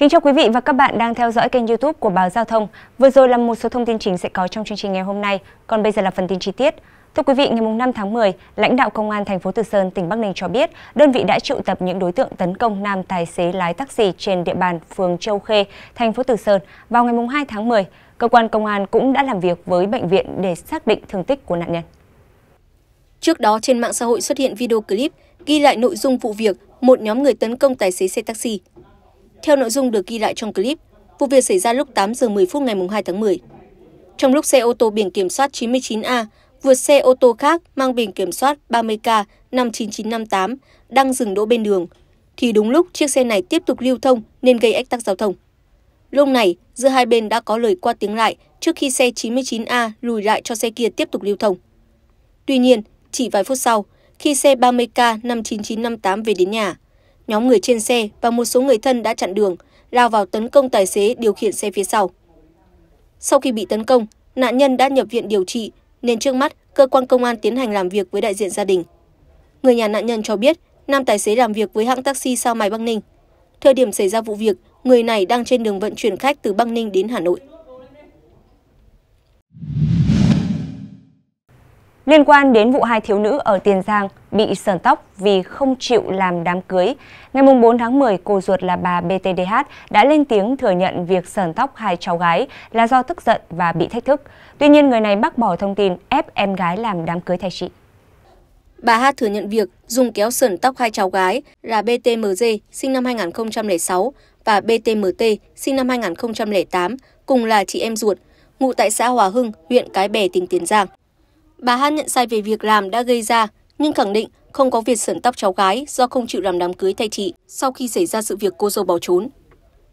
Kính chào quý vị và các bạn đang theo dõi kênh youtube của Báo Giao thông. Vừa rồi là một số thông tin chính sẽ có trong chương trình ngày hôm nay, còn bây giờ là phần tin chi tiết. Thưa quý vị, ngày 5 tháng 10, lãnh đạo Công an thành phố Từ Sơn, tỉnh Bắc Ninh cho biết, đơn vị đã triệu tập những đối tượng tấn công nam tài xế lái taxi trên địa bàn phường Châu Khê, thành phố Từ Sơn vào ngày 2 tháng 10. Cơ quan công an cũng đã làm việc với bệnh viện để xác định thương tích của nạn nhân. Trước đó, trên mạng xã hội xuất hiện video clip ghi lại nội dung vụ việc một nhóm người tấn công tài xế xe taxi. Theo nội dung được ghi lại trong clip, vụ việc xảy ra lúc 8 giờ 10 phút ngày 2 tháng 10. Trong lúc xe ô tô biển kiểm soát 99A vượt xe ô tô khác mang biển kiểm soát 30K 59958 đang dừng đỗ bên đường, thì đúng lúc chiếc xe này tiếp tục lưu thông nên gây ách tắc giao thông. Lúc này, giữa hai bên đã có lời qua tiếng lại trước khi xe 99A lùi lại cho xe kia tiếp tục lưu thông. Tuy nhiên, chỉ vài phút sau, khi xe 30K 59958 về đến nhà, Nhóm người trên xe và một số người thân đã chặn đường, lao vào tấn công tài xế điều khiển xe phía sau. Sau khi bị tấn công, nạn nhân đã nhập viện điều trị nên trước mắt cơ quan công an tiến hành làm việc với đại diện gia đình. Người nhà nạn nhân cho biết nam tài xế làm việc với hãng taxi sao Mai Bắc Ninh. Thời điểm xảy ra vụ việc, người này đang trên đường vận chuyển khách từ Bắc Ninh đến Hà Nội. Liên quan đến vụ hai thiếu nữ ở Tiền Giang bị sờn tóc vì không chịu làm đám cưới, ngày 4 tháng 10, cô ruột là bà BTDH đã lên tiếng thừa nhận việc sờn tóc hai cháu gái là do tức giận và bị thách thức. Tuy nhiên, người này bác bỏ thông tin ép em gái làm đám cưới thay chị. Bà Hát thừa nhận việc dùng kéo sờn tóc hai cháu gái là BTMG sinh năm 2006 và BTMT sinh năm 2008 cùng là chị em ruột, ngụ tại xã Hòa Hưng, huyện Cái Bè, tỉnh Tiền Giang. Bà Hát nhận sai về việc làm đã gây ra, nhưng khẳng định không có việc sởn tóc cháu gái do không chịu làm đám cưới thay chị sau khi xảy ra sự việc cô dâu bỏ trốn.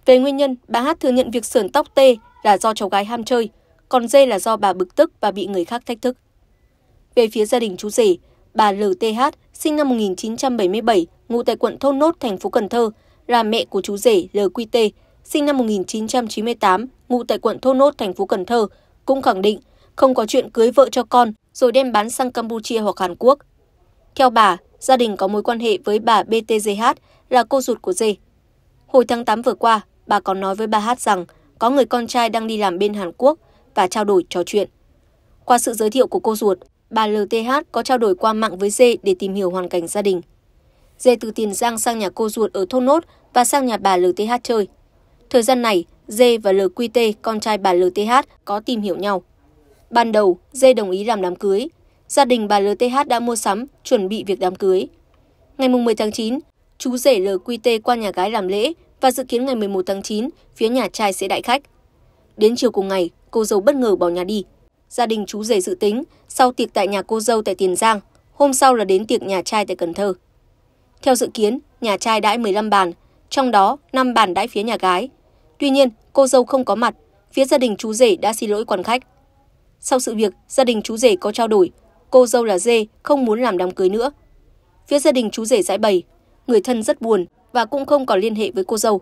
Về nguyên nhân, bà Hát thừa nhận việc sởn tóc T là do cháu gái ham chơi, còn D là do bà bực tức và bị người khác thách thức. Về phía gia đình chú rể, bà LTH sinh năm 1977, ngụ tại quận Thôn Nốt, thành phố Cần Thơ, là mẹ của chú rể LQT, sinh năm 1998, ngụ tại quận Thôn Nốt, thành phố Cần Thơ, cũng khẳng định không có chuyện cưới vợ cho con rồi đem bán sang Campuchia hoặc Hàn Quốc. Theo bà, gia đình có mối quan hệ với bà BTGH là cô ruột của Dê. Hồi tháng 8 vừa qua, bà còn nói với bà Hát rằng có người con trai đang đi làm bên Hàn Quốc và trao đổi trò chuyện. Qua sự giới thiệu của cô ruột, bà LTH có trao đổi qua mạng với Dê để tìm hiểu hoàn cảnh gia đình. Dê từ Tiền Giang sang nhà cô ruột ở Thôn Nốt và sang nhà bà LTH chơi. Thời gian này, Dê và LQT, con trai bà LTH, có tìm hiểu nhau. Ban đầu, Dê đồng ý làm đám cưới. Gia đình bà LTH đã mua sắm, chuẩn bị việc đám cưới. Ngày 10 tháng 9, chú rể LQT qua nhà gái làm lễ và dự kiến ngày 11 tháng 9, phía nhà trai sẽ đại khách. Đến chiều cùng ngày, cô dâu bất ngờ bỏ nhà đi. Gia đình chú rể dự tính sau tiệc tại nhà cô dâu tại Tiền Giang, hôm sau là đến tiệc nhà trai tại Cần Thơ. Theo dự kiến, nhà trai đãi 15 bàn, trong đó 5 bàn đãi phía nhà gái. Tuy nhiên, cô dâu không có mặt, phía gia đình chú rể đã xin lỗi quan khách. Sau sự việc, gia đình chú rể có trao đổi, cô dâu là dê không muốn làm đám cưới nữa. Phía gia đình chú rể giải bày, người thân rất buồn và cũng không còn liên hệ với cô dâu.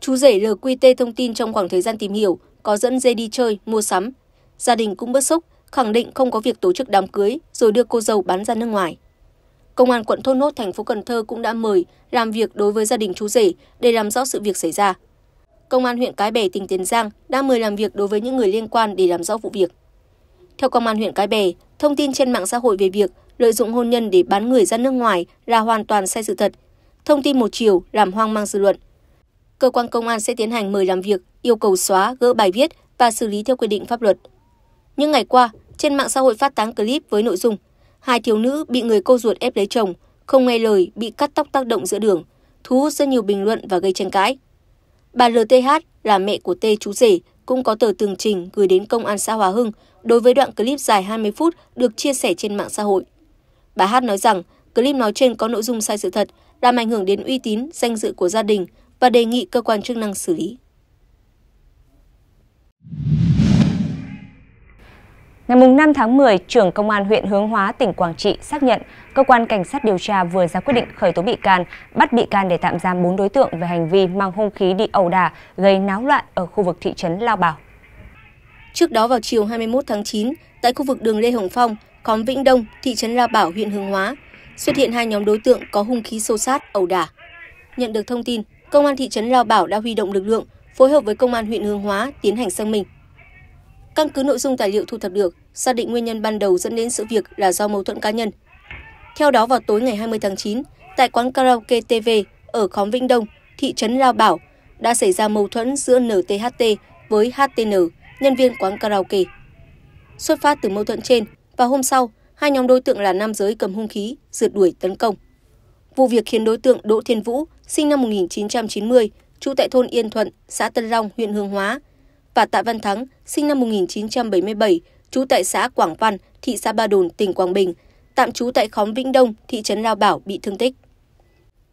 Chú rể LQT thông tin trong khoảng thời gian tìm hiểu, có dẫn dê đi chơi, mua sắm. Gia đình cũng bớt xúc khẳng định không có việc tổ chức đám cưới rồi đưa cô dâu bán ra nước ngoài. Công an quận Thốt Nốt, thành phố Cần Thơ cũng đã mời làm việc đối với gia đình chú rể để làm rõ sự việc xảy ra. Công an huyện Cái Bè, tỉnh Tiền Giang đã mời làm việc đối với những người liên quan để làm rõ vụ việc. Theo công an huyện Cái Bè, thông tin trên mạng xã hội về việc lợi dụng hôn nhân để bán người ra nước ngoài là hoàn toàn sai sự thật. Thông tin một chiều làm hoang mang dư luận. Cơ quan công an sẽ tiến hành mời làm việc, yêu cầu xóa, gỡ bài viết và xử lý theo quy định pháp luật. Những ngày qua, trên mạng xã hội phát tán clip với nội dung hai thiếu nữ bị người cô ruột ép lấy chồng, không nghe lời bị cắt tóc tác động giữa đường, thu hút rất nhiều bình luận và gây tranh cãi. Bà LTH là mẹ của T chú rể cũng có tờ tường trình gửi đến công an xã Hòa Hưng đối với đoạn clip dài 20 phút được chia sẻ trên mạng xã hội. Bà Hát nói rằng clip nói trên có nội dung sai sự thật, làm ảnh hưởng đến uy tín, danh dự của gia đình và đề nghị cơ quan chức năng xử lý. Ngày 5 tháng 10, trưởng Công an huyện Hướng Hóa, tỉnh Quảng Trị xác nhận cơ quan cảnh sát điều tra vừa ra quyết định khởi tố bị can, bắt bị can để tạm giam 4 đối tượng về hành vi mang hung khí đi ẩu đả, gây náo loạn ở khu vực thị trấn Lao Bảo. Trước đó vào chiều 21 tháng 9, tại khu vực đường Lê Hồng Phong, khóm Vĩnh Đông, thị trấn Lao Bảo, huyện Hướng Hóa, xuất hiện hai nhóm đối tượng có hung khí xô sát, ẩu đả. Nhận được thông tin, công an thị trấn Lao Bảo đã huy động lực lượng phối hợp với công an huyện Hương Hóa tiến hành xác minh căn cứ nội dung tài liệu thu thập được xác định nguyên nhân ban đầu dẫn đến sự việc là do mâu thuẫn cá nhân theo đó vào tối ngày 20 tháng 9 tại quán karaoke TV ở khóm Vĩnh Đông thị trấn Lao Bảo đã xảy ra mâu thuẫn giữa NTHT với HTN nhân viên quán karaoke xuất phát từ mâu thuẫn trên vào hôm sau hai nhóm đối tượng là nam giới cầm hung khí rượt đuổi tấn công vụ việc khiến đối tượng Đỗ Thiên Vũ sinh năm 1990 trú tại thôn Yên Thuận xã Tân Long huyện Hương Hóa và tạ văn thắng sinh năm 1977, trú tại xã Quảng Văn, thị xã Ba Đồn, tỉnh Quảng Bình, tạm trú tại khóm Vĩnh Đông, thị trấn Lao Bảo bị thương tích.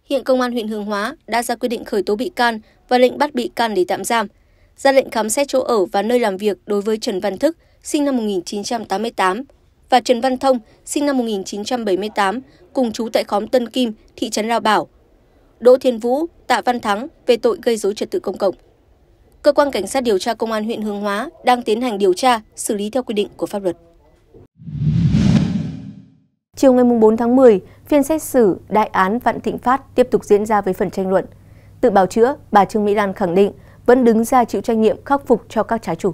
Hiện công an huyện Hương Hóa đã ra quyết định khởi tố bị can và lệnh bắt bị can để tạm giam, ra lệnh khám xét chỗ ở và nơi làm việc đối với Trần Văn Thức, sinh năm 1988, và Trần Văn Thông, sinh năm 1978, cùng trú tại khóm Tân Kim, thị trấn Lao Bảo. Đỗ Thiên Vũ, Tạ Văn Thắng về tội gây dối trật tự công cộng cơ quan cảnh sát điều tra công an huyện Hương Hóa đang tiến hành điều tra, xử lý theo quy định của pháp luật. Chiều ngày 4 tháng 10, phiên xét xử đại án Vạn Thịnh Phát tiếp tục diễn ra với phần tranh luận. Tự bào chữa, bà Trương Mỹ Lan khẳng định vẫn đứng ra chịu trách nhiệm khắc phục cho các trái chủ.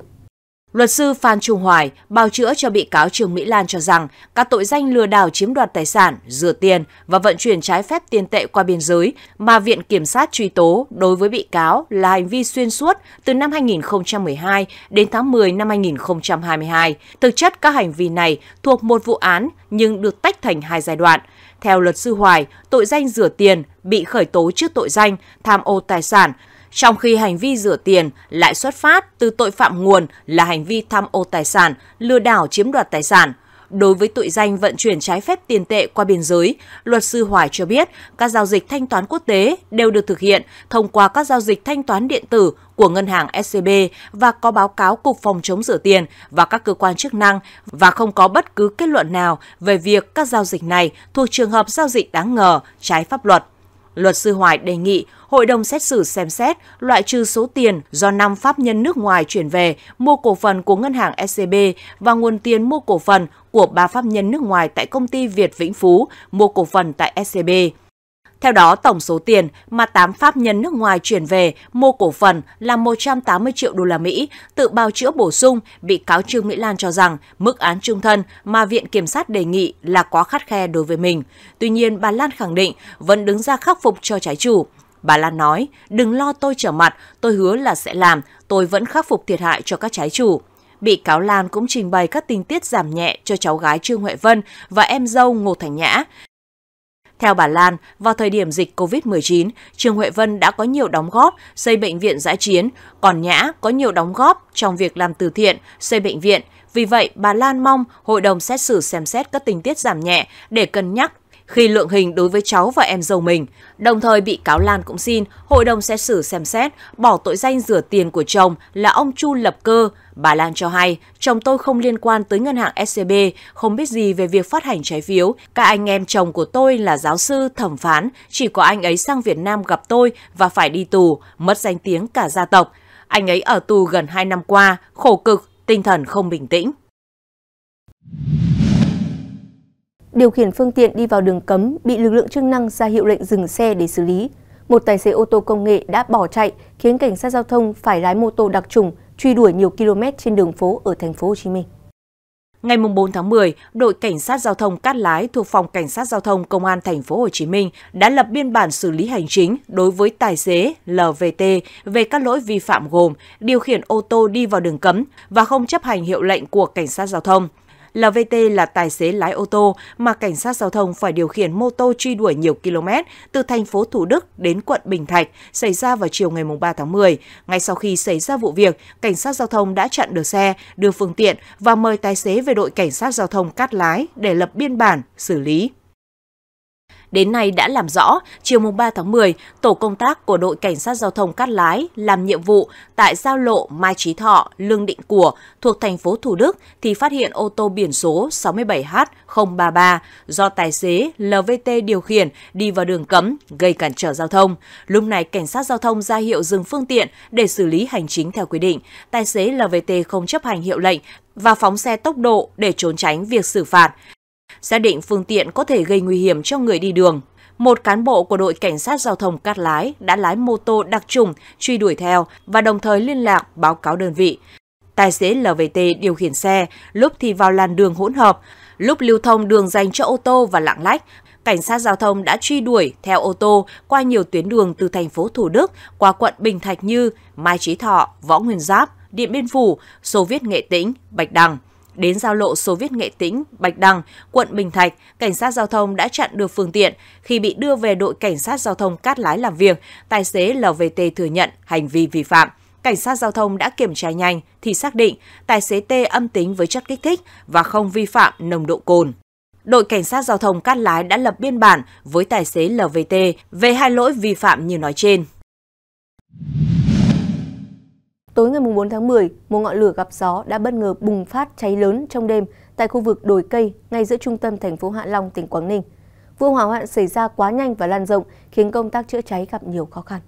Luật sư Phan Trung Hoài bào chữa cho bị cáo Trương Mỹ Lan cho rằng các tội danh lừa đảo chiếm đoạt tài sản, rửa tiền và vận chuyển trái phép tiền tệ qua biên giới mà Viện Kiểm sát truy tố đối với bị cáo là hành vi xuyên suốt từ năm 2012 đến tháng 10 năm 2022. Thực chất các hành vi này thuộc một vụ án nhưng được tách thành hai giai đoạn. Theo luật sư Hoài, tội danh rửa tiền bị khởi tố trước tội danh tham ô tài sản trong khi hành vi rửa tiền lại xuất phát từ tội phạm nguồn là hành vi tham ô tài sản, lừa đảo chiếm đoạt tài sản. Đối với tội danh vận chuyển trái phép tiền tệ qua biên giới, luật sư Hoài cho biết các giao dịch thanh toán quốc tế đều được thực hiện thông qua các giao dịch thanh toán điện tử của ngân hàng SCB và có báo cáo Cục Phòng chống rửa tiền và các cơ quan chức năng và không có bất cứ kết luận nào về việc các giao dịch này thuộc trường hợp giao dịch đáng ngờ, trái pháp luật. Luật sư Hoài đề nghị hội đồng xét xử xem xét loại trừ số tiền do năm pháp nhân nước ngoài chuyển về mua cổ phần của ngân hàng SCB e và nguồn tiền mua cổ phần của ba pháp nhân nước ngoài tại công ty Việt Vĩnh Phú mua cổ phần tại SCB. E theo đó, tổng số tiền mà 8 pháp nhân nước ngoài chuyển về mua cổ phần là 180 triệu đô la Mỹ, tự bào chữa bổ sung, bị cáo Trương Mỹ Lan cho rằng mức án trung thân mà Viện Kiểm sát đề nghị là quá khắt khe đối với mình. Tuy nhiên, bà Lan khẳng định vẫn đứng ra khắc phục cho trái chủ. Bà Lan nói, đừng lo tôi trở mặt, tôi hứa là sẽ làm, tôi vẫn khắc phục thiệt hại cho các trái chủ. Bị cáo Lan cũng trình bày các tình tiết giảm nhẹ cho cháu gái Trương Huệ Vân và em dâu Ngô Thành Nhã, theo bà Lan, vào thời điểm dịch COVID-19, trường Huệ Vân đã có nhiều đóng góp xây bệnh viện giã chiến, còn Nhã có nhiều đóng góp trong việc làm từ thiện, xây bệnh viện. Vì vậy, bà Lan mong hội đồng xét xử xem xét các tình tiết giảm nhẹ để cân nhắc khi lượng hình đối với cháu và em dâu mình. Đồng thời bị cáo Lan cũng xin hội đồng xét xử xem xét bỏ tội danh rửa tiền của chồng là ông Chu Lập Cơ. Bà Lan cho hay, chồng tôi không liên quan tới ngân hàng SCB, không biết gì về việc phát hành trái phiếu. Các anh em chồng của tôi là giáo sư, thẩm phán, chỉ có anh ấy sang Việt Nam gặp tôi và phải đi tù, mất danh tiếng cả gia tộc. Anh ấy ở tù gần 2 năm qua, khổ cực, tinh thần không bình tĩnh điều khiển phương tiện đi vào đường cấm bị lực lượng chức năng ra hiệu lệnh dừng xe để xử lý. Một tài xế ô tô công nghệ đã bỏ chạy khiến cảnh sát giao thông phải lái mô tô đặc trùng truy đuổi nhiều km trên đường phố ở thành phố Hồ Chí Minh. Ngày 4 tháng 10, đội cảnh sát giao thông Cát Lái thuộc phòng cảnh sát giao thông Công an thành phố Hồ Chí Minh đã lập biên bản xử lý hành chính đối với tài xế LVT về các lỗi vi phạm gồm điều khiển ô tô đi vào đường cấm và không chấp hành hiệu lệnh của cảnh sát giao thông. LVT là tài xế lái ô tô mà cảnh sát giao thông phải điều khiển mô tô truy đuổi nhiều km từ thành phố Thủ Đức đến quận Bình Thạch, xảy ra vào chiều ngày 3 tháng 10. Ngay sau khi xảy ra vụ việc, cảnh sát giao thông đã chặn được xe, đưa phương tiện và mời tài xế về đội cảnh sát giao thông Cát Lái để lập biên bản, xử lý. Đến nay đã làm rõ, chiều mùng 3 tháng 10, tổ công tác của đội cảnh sát giao thông Cát Lái làm nhiệm vụ tại giao lộ Mai Trí Thọ, Lương Định Của thuộc thành phố Thủ Đức thì phát hiện ô tô biển số 67H033 do tài xế LVT điều khiển đi vào đường cấm gây cản trở giao thông. Lúc này cảnh sát giao thông ra hiệu dừng phương tiện để xử lý hành chính theo quy định. Tài xế LVT không chấp hành hiệu lệnh và phóng xe tốc độ để trốn tránh việc xử phạt. Xác định phương tiện có thể gây nguy hiểm cho người đi đường, một cán bộ của đội cảnh sát giao thông Cát Lái đã lái mô tô đặc trùng truy đuổi theo và đồng thời liên lạc báo cáo đơn vị. Tài xế LVT điều khiển xe, lúc thì vào làn đường hỗn hợp, lúc lưu thông đường dành cho ô tô và lạng lách. Cảnh sát giao thông đã truy đuổi theo ô tô qua nhiều tuyến đường từ thành phố Thủ Đức qua quận Bình Thạch như Mai Trí Thọ, Võ Nguyên Giáp, Điện Biên Phủ, Xô Viết Nghệ Tĩnh, Bạch Đằng đến giao lộ số viết Nghệ Tĩnh, Bạch Đằng, quận Bình Thạch, cảnh sát giao thông đã chặn được phương tiện. Khi bị đưa về đội cảnh sát giao thông Cát Lái làm việc, tài xế LVT thừa nhận hành vi vi phạm. Cảnh sát giao thông đã kiểm tra nhanh thì xác định tài xế T âm tính với chất kích thích và không vi phạm nồng độ cồn đội cảnh sát giao thông Cát Lái đã lập biên bản với tài xế LVT về hai lỗi vi phạm như nói trên tối ngày 4 tháng 10, một ngọn lửa gặp gió đã bất ngờ bùng phát cháy lớn trong đêm tại khu vực đồi cây ngay giữa trung tâm thành phố Hạ Long, tỉnh Quảng Ninh. Vụ hỏa hoạn xảy ra quá nhanh và lan rộng khiến công tác chữa cháy gặp nhiều khó khăn.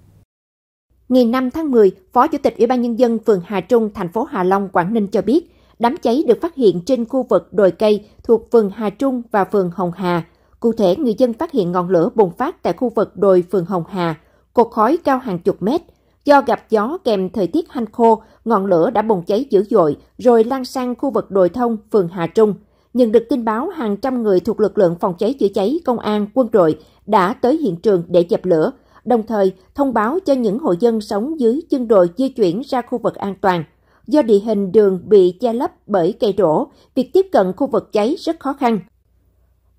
Ngày 5 tháng 10, Phó Chủ tịch Ủy ban nhân dân phường Hà Trung, thành phố Hạ Long, Quảng Ninh cho biết, đám cháy được phát hiện trên khu vực đồi cây thuộc phường Hà Trung và phường Hồng Hà. Cụ thể, người dân phát hiện ngọn lửa bùng phát tại khu vực đồi phường Hồng Hà, cột khói cao hàng chục mét – Do gặp gió kèm thời tiết hanh khô, ngọn lửa đã bùng cháy dữ dội rồi lan sang khu vực đồi thông, phường Hà Trung. Nhận được tin báo, hàng trăm người thuộc lực lượng phòng cháy chữa cháy, công an, quân đội đã tới hiện trường để dập lửa, đồng thời thông báo cho những hộ dân sống dưới chân đồi di chuyển ra khu vực an toàn. Do địa hình đường bị che lấp bởi cây đổ, việc tiếp cận khu vực cháy rất khó khăn.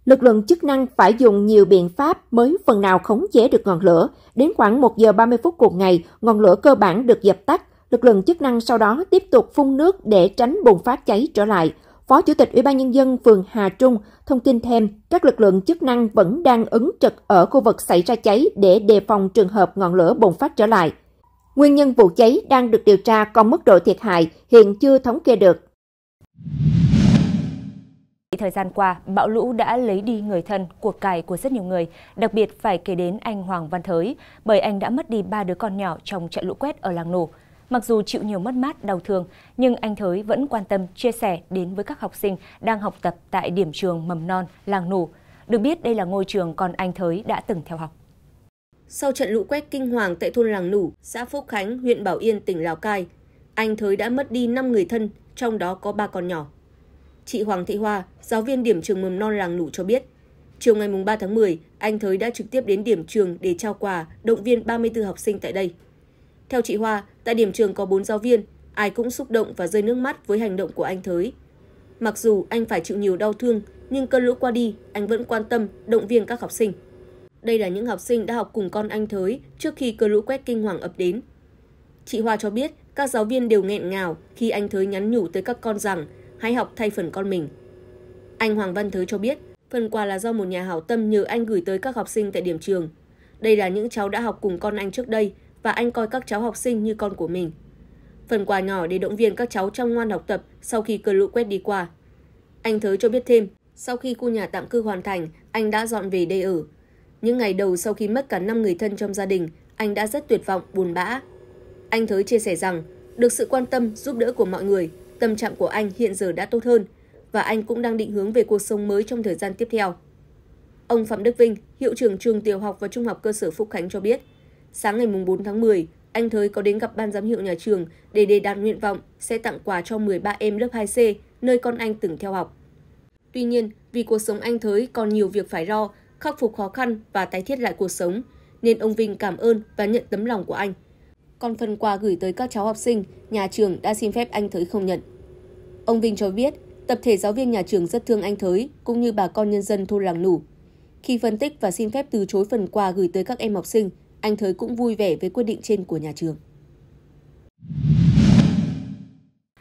Lực lượng chức năng phải dùng nhiều biện pháp mới phần nào khống chế được ngọn lửa. Đến khoảng 1 giờ 30 phút cùng ngày, ngọn lửa cơ bản được dập tắt. Lực lượng chức năng sau đó tiếp tục phun nước để tránh bùng phát cháy trở lại. Phó Chủ tịch Ủy ban Nhân dân phường Hà Trung thông tin thêm, các lực lượng chức năng vẫn đang ứng trực ở khu vực xảy ra cháy để đề phòng trường hợp ngọn lửa bùng phát trở lại. Nguyên nhân vụ cháy đang được điều tra còn mức độ thiệt hại hiện chưa thống kê được. Thời gian qua, bão lũ đã lấy đi người thân, cuộc cải của rất nhiều người, đặc biệt phải kể đến anh Hoàng Văn Thới, bởi anh đã mất đi ba đứa con nhỏ trong trận lũ quét ở Làng Nổ. Mặc dù chịu nhiều mất mát, đau thương, nhưng anh Thới vẫn quan tâm, chia sẻ đến với các học sinh đang học tập tại điểm trường mầm non Làng Nổ. Được biết đây là ngôi trường còn anh Thới đã từng theo học. Sau trận lũ quét kinh hoàng tại thôn Làng Nủ, xã Phúc Khánh, huyện Bảo Yên, tỉnh Lào Cai, anh Thới đã mất đi 5 người thân, trong đó có ba con nhỏ chị Hoàng Thị Hoa, giáo viên điểm trường mầm non làng Nủ cho biết, chiều ngày 3 tháng 10, anh Thới đã trực tiếp đến điểm trường để trao quà, động viên 34 học sinh tại đây. Theo chị Hoa, tại điểm trường có 4 giáo viên, ai cũng xúc động và rơi nước mắt với hành động của anh Thới. Mặc dù anh phải chịu nhiều đau thương, nhưng cơn lũ qua đi, anh vẫn quan tâm, động viên các học sinh. Đây là những học sinh đã học cùng con anh Thới trước khi cơn lũ quét kinh hoàng ập đến. Chị Hoa cho biết, các giáo viên đều nghẹn ngào khi anh Thới nhắn nhủ tới các con rằng hãy học thay phần con mình. Anh Hoàng Văn Thới cho biết, phần quà là do một nhà hảo tâm nhờ anh gửi tới các học sinh tại điểm trường. Đây là những cháu đã học cùng con anh trước đây và anh coi các cháu học sinh như con của mình. Phần quà nhỏ để động viên các cháu trong ngoan học tập sau khi cơn lũ quét đi qua. Anh Thới cho biết thêm, sau khi khu nhà tạm cư hoàn thành, anh đã dọn về đây ở. Những ngày đầu sau khi mất cả 5 người thân trong gia đình, anh đã rất tuyệt vọng, buồn bã. Anh Thới chia sẻ rằng, được sự quan tâm, giúp đỡ của mọi người, Tâm trạng của anh hiện giờ đã tốt hơn và anh cũng đang định hướng về cuộc sống mới trong thời gian tiếp theo. Ông Phạm Đức Vinh, hiệu trưởng trường tiểu học và trung học cơ sở Phúc Khánh cho biết, sáng ngày 4 tháng 10, anh Thới có đến gặp ban giám hiệu nhà trường để đề đạt nguyện vọng sẽ tặng quà cho 13 em lớp 2C nơi con anh từng theo học. Tuy nhiên, vì cuộc sống anh Thới còn nhiều việc phải lo, khắc phục khó khăn và tái thiết lại cuộc sống, nên ông Vinh cảm ơn và nhận tấm lòng của anh còn phần quà gửi tới các cháu học sinh, nhà trường đã xin phép anh Thới không nhận. Ông Vinh cho biết, tập thể giáo viên nhà trường rất thương anh Thới cũng như bà con nhân dân thôn làng nủ. Khi phân tích và xin phép từ chối phần quà gửi tới các em học sinh, anh Thới cũng vui vẻ với quyết định trên của nhà trường.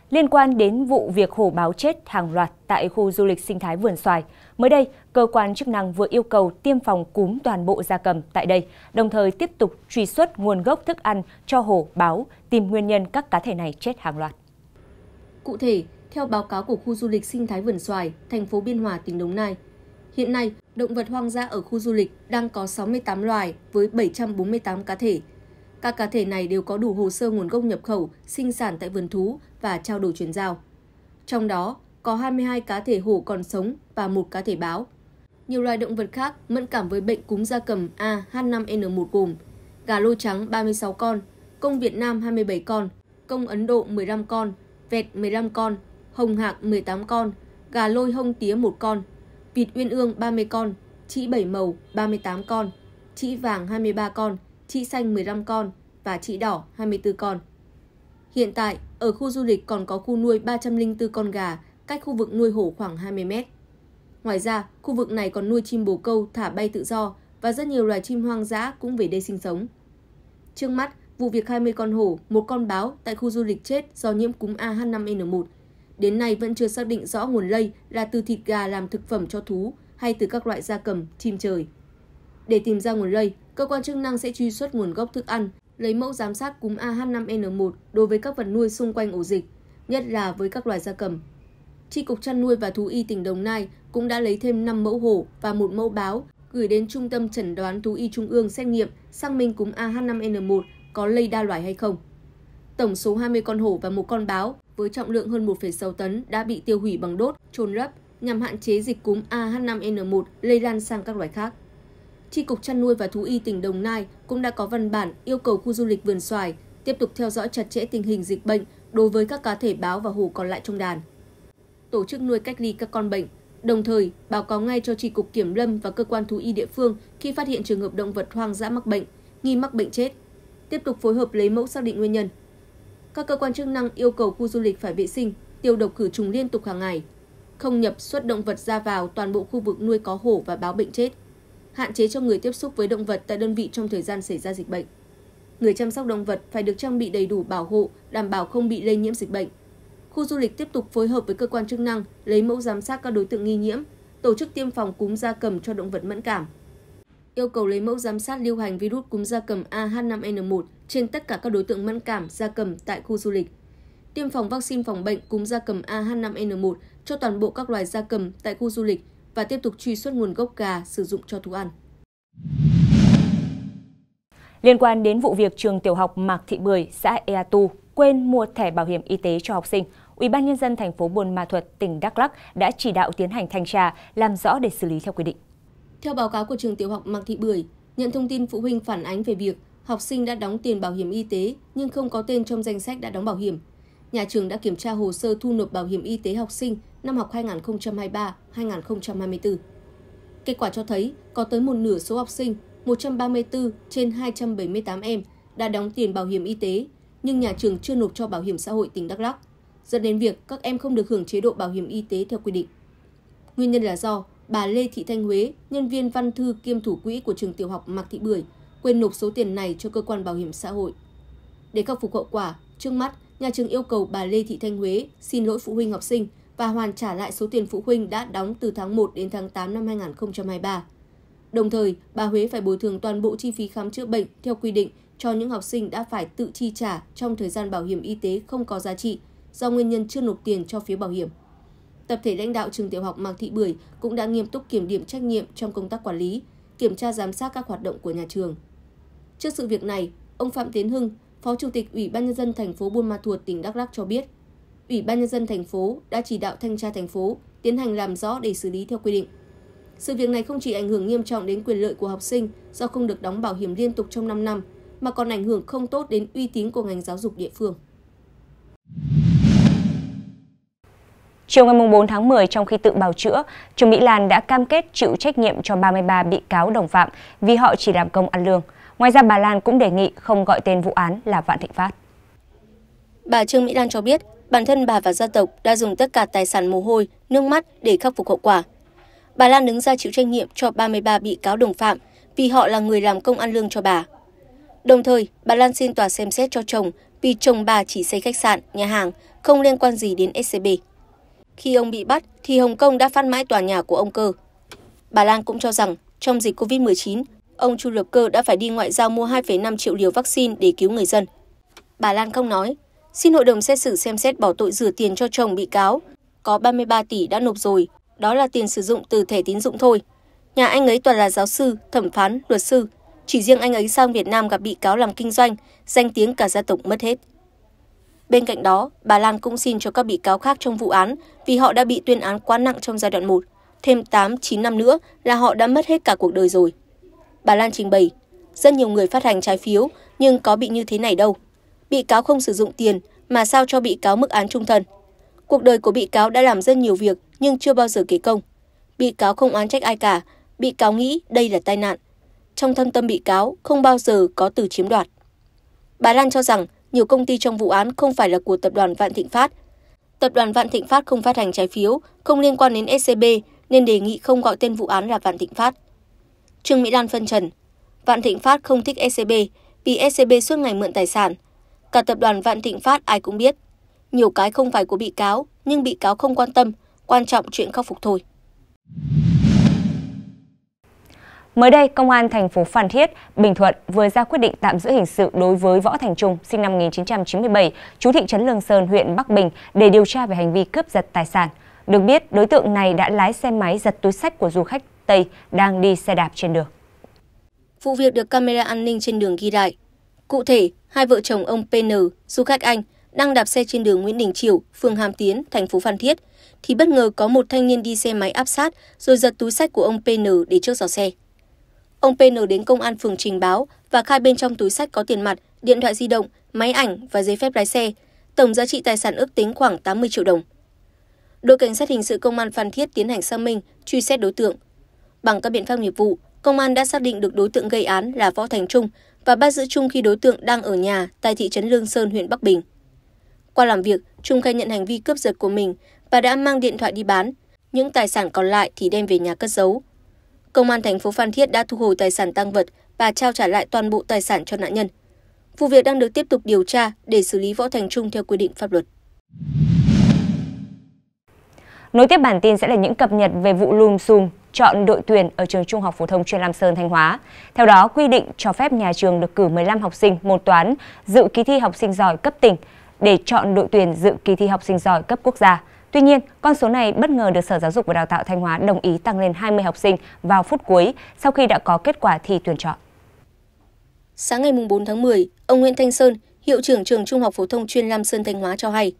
Liên quan đến vụ việc hổ báo chết hàng loạt tại khu du lịch sinh thái Vườn Xoài, mới đây, cơ quan chức năng vừa yêu cầu tiêm phòng cúm toàn bộ gia cầm tại đây, đồng thời tiếp tục truy xuất nguồn gốc thức ăn cho hổ, báo, tìm nguyên nhân các cá thể này chết hàng loạt. Cụ thể, theo báo cáo của khu du lịch sinh thái Vườn Xoài, thành phố Biên Hòa, tỉnh Đồng Nai, hiện nay động vật hoang dã ở khu du lịch đang có 68 loài với 748 cá thể. Các cá thể này đều có đủ hồ sơ nguồn gốc nhập khẩu, sinh sản tại vườn thú và trao đổi chuyển giao. Trong đó, có 22 cá thể hổ còn sống và một cá thể báo. Nhiều loài động vật khác mẫn cảm với bệnh cúm gia cầm AH5N1 gồm gà lô trắng 36 con, công Việt Nam 27 con, công Ấn Độ 15 con, vẹt 15 con, hồng hạc 18 con, gà lôi hông tía 1 con, vịt uyên ương 30 con, trĩ bảy màu 38 con, trĩ vàng 23 con, trĩ xanh 15 con và trĩ đỏ 24 con. Hiện tại, ở khu du lịch còn có khu nuôi 304 con gà cách khu vực nuôi hổ khoảng 20 mét. Ngoài ra, khu vực này còn nuôi chim bồ câu thả bay tự do và rất nhiều loài chim hoang dã cũng về đây sinh sống. Trước mắt, vụ việc 20 con hổ, một con báo tại khu du lịch chết do nhiễm cúm AH5N1 đến nay vẫn chưa xác định rõ nguồn lây là từ thịt gà làm thực phẩm cho thú hay từ các loại da cầm, chim trời. Để tìm ra nguồn lây, cơ quan chức năng sẽ truy xuất nguồn gốc thức ăn, lấy mẫu giám sát cúm AH5N1 đối với các vật nuôi xung quanh ổ dịch, nhất là với các loài da cầm. Tri Cục Chăn nuôi và Thú y tỉnh Đồng Nai cũng đã lấy thêm 5 mẫu hổ và một mẫu báo gửi đến Trung tâm Chẩn đoán Thú y Trung ương xét nghiệm xác minh cúm AH5N1 có lây đa loài hay không. Tổng số 20 con hổ và một con báo với trọng lượng hơn 1,6 tấn đã bị tiêu hủy bằng đốt, trôn rấp nhằm hạn chế dịch cúm AH5N1 lây lan sang các loài khác. Tri Cục Chăn nuôi và Thú y tỉnh Đồng Nai cũng đã có văn bản yêu cầu khu du lịch Vườn Xoài tiếp tục theo dõi chặt chẽ tình hình dịch bệnh đối với các cá thể báo và hổ còn lại trong đàn tổ chức nuôi cách ly các con bệnh, đồng thời báo cáo ngay cho Tri Cục Kiểm Lâm và cơ quan thú y địa phương khi phát hiện trường hợp động vật hoang dã mắc bệnh, nghi mắc bệnh chết, tiếp tục phối hợp lấy mẫu xác định nguyên nhân. Các cơ quan chức năng yêu cầu khu du lịch phải vệ sinh, tiêu độc khử trùng liên tục hàng ngày, không nhập xuất động vật ra vào toàn bộ khu vực nuôi có hổ và báo bệnh chết, hạn chế cho người tiếp xúc với động vật tại đơn vị trong thời gian xảy ra dịch bệnh. Người chăm sóc động vật phải được trang bị đầy đủ bảo hộ, đảm bảo không bị lây nhiễm dịch bệnh khu du lịch tiếp tục phối hợp với cơ quan chức năng lấy mẫu giám sát các đối tượng nghi nhiễm, tổ chức tiêm phòng cúm gia cầm cho động vật mẫn cảm. Yêu cầu lấy mẫu giám sát lưu hành virus cúm gia cầm AH5N1 trên tất cả các đối tượng mẫn cảm gia cầm tại khu du lịch. Tiêm phòng vaccine phòng bệnh cúm gia cầm AH5N1 cho toàn bộ các loài gia cầm tại khu du lịch và tiếp tục truy xuất nguồn gốc gà sử dụng cho thú ăn. Liên quan đến vụ việc trường tiểu học Mạc Thị Bưởi, xã Ea Tu, quên mua thẻ bảo hiểm y tế cho học sinh, Ủy ban nhân dân thành phố Buôn Ma Thuột, tỉnh Đắk Lắk đã chỉ đạo tiến hành thanh tra, làm rõ để xử lý theo quy định. Theo báo cáo của trường tiểu học Mạc Thị Bưởi, nhận thông tin phụ huynh phản ánh về việc học sinh đã đóng tiền bảo hiểm y tế nhưng không có tên trong danh sách đã đóng bảo hiểm. Nhà trường đã kiểm tra hồ sơ thu nộp bảo hiểm y tế học sinh năm học 2023-2024. Kết quả cho thấy có tới một nửa số học sinh, 134 trên 278 em đã đóng tiền bảo hiểm y tế nhưng nhà trường chưa nộp cho Bảo hiểm xã hội tỉnh Đắk Lắk, dẫn đến việc các em không được hưởng chế độ bảo hiểm y tế theo quy định. Nguyên nhân là do bà Lê Thị Thanh Huế, nhân viên văn thư kiêm thủ quỹ của trường tiểu học Mạc Thị Bưởi, quên nộp số tiền này cho cơ quan bảo hiểm xã hội. Để khắc phục hậu quả, trước mắt, nhà trường yêu cầu bà Lê Thị Thanh Huế xin lỗi phụ huynh học sinh và hoàn trả lại số tiền phụ huynh đã đóng từ tháng 1 đến tháng 8 năm 2023. Đồng thời, bà Huế phải bồi thường toàn bộ chi phí khám chữa bệnh theo quy định cho những học sinh đã phải tự chi trả trong thời gian bảo hiểm y tế không có giá trị do nguyên nhân chưa nộp tiền cho phía bảo hiểm. Tập thể lãnh đạo trường tiểu học Mạc Thị Bưởi cũng đã nghiêm túc kiểm điểm trách nhiệm trong công tác quản lý, kiểm tra giám sát các hoạt động của nhà trường. Trước sự việc này, ông Phạm Tiến Hưng, Phó Chủ tịch Ủy ban nhân dân thành phố Buôn Ma Thuột tỉnh Đắk Lắk cho biết, Ủy ban nhân dân thành phố đã chỉ đạo thanh tra thành phố tiến hành làm rõ để xử lý theo quy định. Sự việc này không chỉ ảnh hưởng nghiêm trọng đến quyền lợi của học sinh do không được đóng bảo hiểm liên tục trong 5 năm mà còn ảnh hưởng không tốt đến uy tín của ngành giáo dục địa phương. Chiều ngày 4 tháng 10, trong khi tự bào chữa, Trương Mỹ Lan đã cam kết chịu trách nhiệm cho 33 bị cáo đồng phạm vì họ chỉ làm công ăn lương. Ngoài ra, bà Lan cũng đề nghị không gọi tên vụ án là Vạn Thịnh Phát. Bà Trương Mỹ Lan cho biết, bản thân bà và gia tộc đã dùng tất cả tài sản mồ hôi, nước mắt để khắc phục hậu quả. Bà Lan đứng ra chịu trách nhiệm cho 33 bị cáo đồng phạm vì họ là người làm công ăn lương cho bà. Đồng thời, bà Lan xin tòa xem xét cho chồng vì chồng bà chỉ xây khách sạn, nhà hàng, không liên quan gì đến SCB. Khi ông bị bắt thì Hồng Kông đã phát mãi tòa nhà của ông Cơ. Bà Lan cũng cho rằng trong dịch Covid-19, ông Chu Lập Cơ đã phải đi ngoại giao mua 2,5 triệu liều vaccine để cứu người dân. Bà Lan không nói, xin hội đồng xét xử xem xét bỏ tội rửa tiền cho chồng bị cáo. Có 33 tỷ đã nộp rồi, đó là tiền sử dụng từ thẻ tín dụng thôi. Nhà anh ấy toàn là giáo sư, thẩm phán, luật sư, chỉ riêng anh ấy sang Việt Nam gặp bị cáo làm kinh doanh, danh tiếng cả gia tộc mất hết. Bên cạnh đó, bà Lan cũng xin cho các bị cáo khác trong vụ án vì họ đã bị tuyên án quá nặng trong giai đoạn 1, thêm 8-9 năm nữa là họ đã mất hết cả cuộc đời rồi. Bà Lan trình bày, rất nhiều người phát hành trái phiếu nhưng có bị như thế này đâu. Bị cáo không sử dụng tiền mà sao cho bị cáo mức án trung thân. Cuộc đời của bị cáo đã làm rất nhiều việc nhưng chưa bao giờ kể công. Bị cáo không oán trách ai cả, bị cáo nghĩ đây là tai nạn trong thâm tâm bị cáo không bao giờ có từ chiếm đoạt. Bà Lan cho rằng nhiều công ty trong vụ án không phải là của tập đoàn Vạn Thịnh Phát. Tập đoàn Vạn Thịnh Phát không phát hành trái phiếu, không liên quan đến SCB nên đề nghị không gọi tên vụ án là Vạn Thịnh Phát. Trương Mỹ Lan phân trần, Vạn Thịnh Phát không thích SCB vì SCB suốt ngày mượn tài sản. Cả tập đoàn Vạn Thịnh Phát ai cũng biết. Nhiều cái không phải của bị cáo, nhưng bị cáo không quan tâm, quan trọng chuyện khắc phục thôi. Mới đây, Công an thành phố Phan Thiết, Bình Thuận vừa ra quyết định tạm giữ hình sự đối với Võ Thành Trung, sinh năm 1997, chú thị trấn Lương Sơn, huyện Bắc Bình để điều tra về hành vi cướp giật tài sản. Được biết, đối tượng này đã lái xe máy giật túi sách của du khách Tây đang đi xe đạp trên đường. Vụ việc được camera an ninh trên đường ghi lại. Cụ thể, hai vợ chồng ông PN, du khách Anh, đang đạp xe trên đường Nguyễn Đình Chiểu, phường Hàm Tiến, thành phố Phan Thiết, thì bất ngờ có một thanh niên đi xe máy áp sát rồi giật túi sách của ông PN để trước giò xe. Ông PN đến công an phường trình báo và khai bên trong túi sách có tiền mặt, điện thoại di động, máy ảnh và giấy phép lái xe, tổng giá trị tài sản ước tính khoảng 80 triệu đồng. Đội cảnh sát hình sự công an Phan Thiết tiến hành xác minh, truy xét đối tượng. Bằng các biện pháp nghiệp vụ, công an đã xác định được đối tượng gây án là Võ Thành Trung và bắt giữ Trung khi đối tượng đang ở nhà tại thị trấn Lương Sơn, huyện Bắc Bình. Qua làm việc, Trung khai nhận hành vi cướp giật của mình và đã mang điện thoại đi bán, những tài sản còn lại thì đem về nhà cất giấu. Công an thành phố Phan Thiết đã thu hồi tài sản tăng vật và trao trả lại toàn bộ tài sản cho nạn nhân. Vụ việc đang được tiếp tục điều tra để xử lý Võ Thành Trung theo quy định pháp luật. Nối tiếp bản tin sẽ là những cập nhật về vụ lùm xùm chọn đội tuyển ở trường Trung học phổ thông chuyên Lam Sơn Thanh Hóa. Theo đó, quy định cho phép nhà trường được cử 15 học sinh môn toán dự kỳ thi học sinh giỏi cấp tỉnh để chọn đội tuyển dự kỳ thi học sinh giỏi cấp quốc gia. Tuy nhiên, con số này bất ngờ được Sở Giáo dục và Đào tạo Thanh Hóa đồng ý tăng lên 20 học sinh vào phút cuối sau khi đã có kết quả thi tuyển chọn. Sáng ngày 4 tháng 10, ông Nguyễn Thanh Sơn, hiệu trưởng trường Trung học phổ thông chuyên Lam Sơn Thanh Hóa cho hay,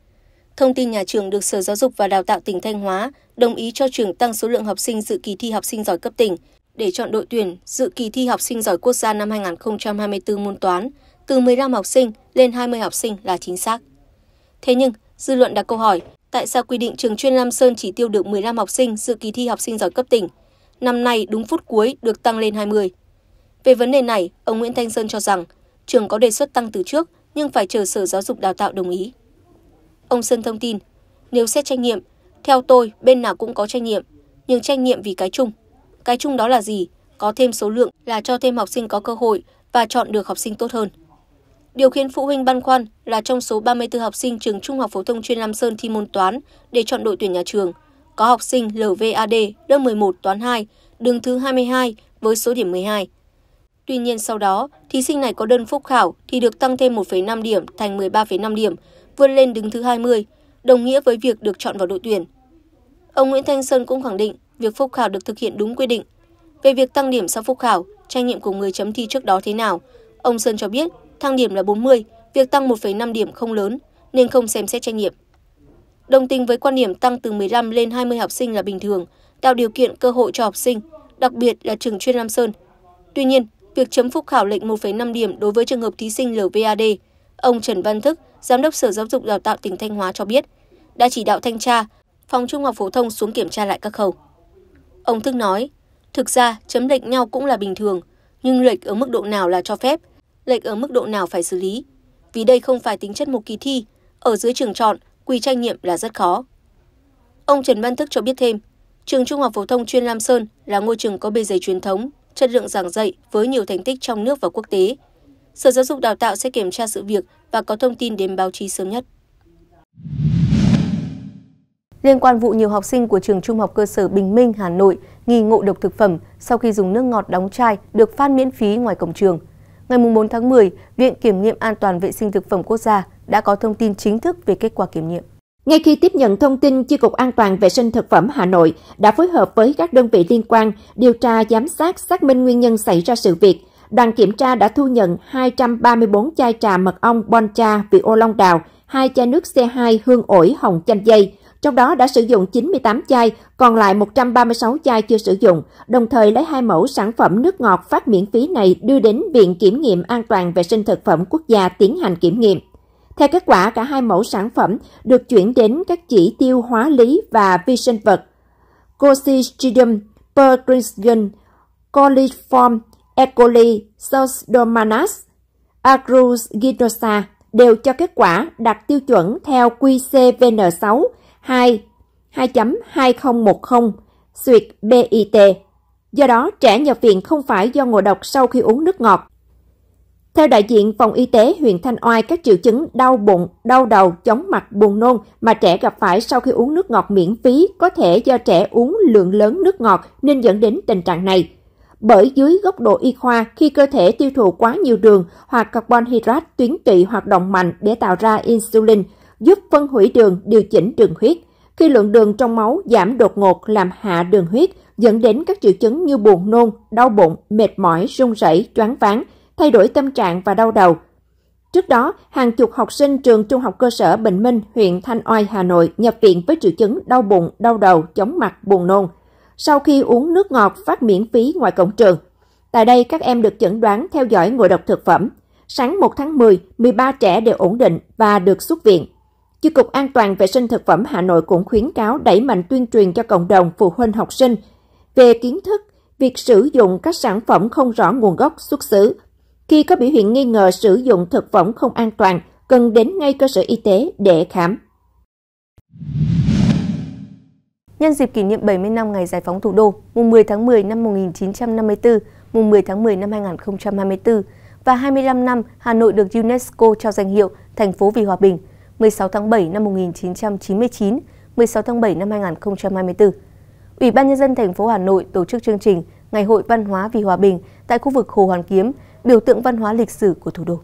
thông tin nhà trường được Sở Giáo dục và Đào tạo tỉnh Thanh Hóa đồng ý cho trường tăng số lượng học sinh dự kỳ thi học sinh giỏi cấp tỉnh để chọn đội tuyển dự kỳ thi học sinh giỏi quốc gia năm 2024 môn toán từ 15 học sinh lên 20 học sinh là chính xác. Thế nhưng, dư luận đặt câu hỏi tại sao quy định trường chuyên Lam Sơn chỉ tiêu được 15 học sinh dự kỳ thi học sinh giỏi cấp tỉnh, năm nay đúng phút cuối được tăng lên 20. Về vấn đề này, ông Nguyễn Thanh Sơn cho rằng trường có đề xuất tăng từ trước nhưng phải chờ Sở Giáo dục Đào tạo đồng ý. Ông Sơn thông tin, nếu xét trách nhiệm, theo tôi bên nào cũng có trách nhiệm, nhưng trách nhiệm vì cái chung. Cái chung đó là gì? Có thêm số lượng là cho thêm học sinh có cơ hội và chọn được học sinh tốt hơn. Điều khiến phụ huynh băn khoăn là trong số 34 học sinh trường Trung học phổ thông chuyên Lam Sơn thi môn toán để chọn đội tuyển nhà trường, có học sinh LVAD lớp 11 toán 2, đứng thứ 22 với số điểm 12. Tuy nhiên sau đó, thí sinh này có đơn phúc khảo thì được tăng thêm 1,5 điểm thành 13,5 điểm, vươn lên đứng thứ 20, đồng nghĩa với việc được chọn vào đội tuyển. Ông Nguyễn Thanh Sơn cũng khẳng định việc phúc khảo được thực hiện đúng quy định. Về việc tăng điểm sau phúc khảo, trách nhiệm của người chấm thi trước đó thế nào, ông Sơn cho biết thang điểm là 40, việc tăng 1,5 điểm không lớn nên không xem xét trách nhiệm. Đồng tình với quan điểm tăng từ 15 lên 20 học sinh là bình thường, tạo điều kiện cơ hội cho học sinh, đặc biệt là trường chuyên Nam Sơn. Tuy nhiên, việc chấm phúc khảo lệnh 1,5 điểm đối với trường hợp thí sinh LVAD, ông Trần Văn Thức, Giám đốc Sở Giáo dục Đào tạo tỉnh Thanh Hóa cho biết, đã chỉ đạo thanh tra, phòng trung học phổ thông xuống kiểm tra lại các khâu. Ông Thức nói, thực ra chấm lệch nhau cũng là bình thường, nhưng lệch ở mức độ nào là cho phép, lệch ở mức độ nào phải xử lý. Vì đây không phải tính chất một kỳ thi, ở dưới trường chọn, quy trách nhiệm là rất khó. Ông Trần Văn Thức cho biết thêm, trường Trung học phổ thông chuyên Lam Sơn là ngôi trường có bề dày truyền thống, chất lượng giảng dạy với nhiều thành tích trong nước và quốc tế. Sở Giáo dục Đào tạo sẽ kiểm tra sự việc và có thông tin đến báo chí sớm nhất. Liên quan vụ nhiều học sinh của trường Trung học cơ sở Bình Minh, Hà Nội nghi ngộ độc thực phẩm sau khi dùng nước ngọt đóng chai được phát miễn phí ngoài cổng trường, ngày 4 tháng 10, Viện Kiểm nghiệm An toàn Vệ sinh Thực phẩm Quốc gia đã có thông tin chính thức về kết quả kiểm nghiệm. Ngay khi tiếp nhận thông tin, Chi cục An toàn Vệ sinh Thực phẩm Hà Nội đã phối hợp với các đơn vị liên quan điều tra giám sát xác minh nguyên nhân xảy ra sự việc. Đoàn kiểm tra đã thu nhận 234 chai trà mật ong Boncha vị ô long đào, hai chai nước C2 hương ổi hồng chanh dây, trong đó đã sử dụng 98 chai, còn lại 136 chai chưa sử dụng, đồng thời lấy hai mẫu sản phẩm nước ngọt phát miễn phí này đưa đến Viện Kiểm nghiệm An toàn Vệ sinh Thực phẩm Quốc gia tiến hành kiểm nghiệm. Theo kết quả, cả hai mẫu sản phẩm được chuyển đến các chỉ tiêu hóa lý và vi sinh vật Coccidium percringens, coliform, E. coli, Pseudomonas, Agruginosa đều cho kết quả đạt tiêu chuẩn theo QCVN6 2 2.2010 suyệt BIT. Do đó, trẻ nhập viện không phải do ngộ độc sau khi uống nước ngọt. Theo đại diện Phòng Y tế huyện Thanh Oai, các triệu chứng đau bụng, đau đầu, chóng mặt, buồn nôn mà trẻ gặp phải sau khi uống nước ngọt miễn phí có thể do trẻ uống lượng lớn nước ngọt nên dẫn đến tình trạng này. Bởi dưới góc độ y khoa, khi cơ thể tiêu thụ quá nhiều đường hoặc carbon hydrate tuyến tụy hoạt động mạnh để tạo ra insulin – giúp phân hủy đường điều chỉnh đường huyết. Khi lượng đường trong máu giảm đột ngột làm hạ đường huyết, dẫn đến các triệu chứng như buồn nôn, đau bụng, mệt mỏi, run rẩy, choáng váng, thay đổi tâm trạng và đau đầu. Trước đó, hàng chục học sinh trường trung học cơ sở Bình Minh, huyện Thanh Oai, Hà Nội nhập viện với triệu chứng đau bụng, đau đầu, chóng mặt, buồn nôn. Sau khi uống nước ngọt phát miễn phí ngoài cổng trường, tại đây các em được chẩn đoán theo dõi ngộ độc thực phẩm. Sáng 1 tháng 10, 13 trẻ đều ổn định và được xuất viện. Chi cục an toàn vệ sinh thực phẩm Hà Nội cũng khuyến cáo đẩy mạnh tuyên truyền cho cộng đồng phụ huynh học sinh về kiến thức việc sử dụng các sản phẩm không rõ nguồn gốc xuất xứ. Khi có biểu hiện nghi ngờ sử dụng thực phẩm không an toàn, cần đến ngay cơ sở y tế để khám. Nhân dịp kỷ niệm 70 năm ngày giải phóng thủ đô, mùng 10 tháng 10 năm 1954, mùng 10 tháng 10 năm 2024 và 25 năm Hà Nội được UNESCO trao danh hiệu thành phố vì hòa bình – 16 tháng 7 năm 1999, 16 tháng 7 năm 2024. Ủy ban nhân dân thành phố Hà Nội tổ chức chương trình Ngày hội văn hóa vì hòa bình tại khu vực Hồ Hoàn Kiếm, biểu tượng văn hóa lịch sử của thủ đô.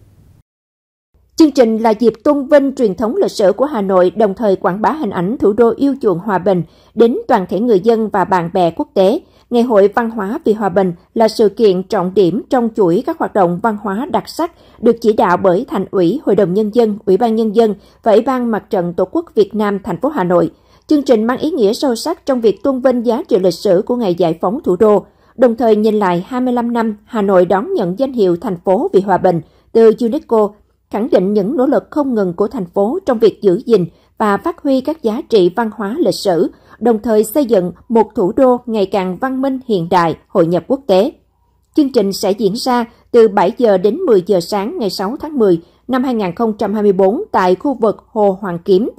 Chương trình là dịp tôn vinh truyền thống lịch sử của Hà Nội, đồng thời quảng bá hình ảnh thủ đô yêu chuộng hòa bình đến toàn thể người dân và bạn bè quốc tế – Ngày hội văn hóa vì hòa bình là sự kiện trọng điểm trong chuỗi các hoạt động văn hóa đặc sắc được chỉ đạo bởi Thành ủy, Hội đồng Nhân dân, Ủy ban Nhân dân và Ủy ban Mặt trận Tổ quốc Việt Nam thành phố Hà Nội. Chương trình mang ý nghĩa sâu sắc trong việc tôn vinh giá trị lịch sử của ngày giải phóng thủ đô, đồng thời nhìn lại 25 năm Hà Nội đón nhận danh hiệu thành phố vì hòa bình từ UNESCO, khẳng định những nỗ lực không ngừng của thành phố trong việc giữ gìn và phát huy các giá trị văn hóa lịch sử, đồng thời xây dựng một thủ đô ngày càng văn minh hiện đại, hội nhập quốc tế. Chương trình sẽ diễn ra từ 7 giờ đến 10 giờ sáng ngày 6 tháng 10 năm 2024 tại khu vực Hồ Hoàng Kiếm,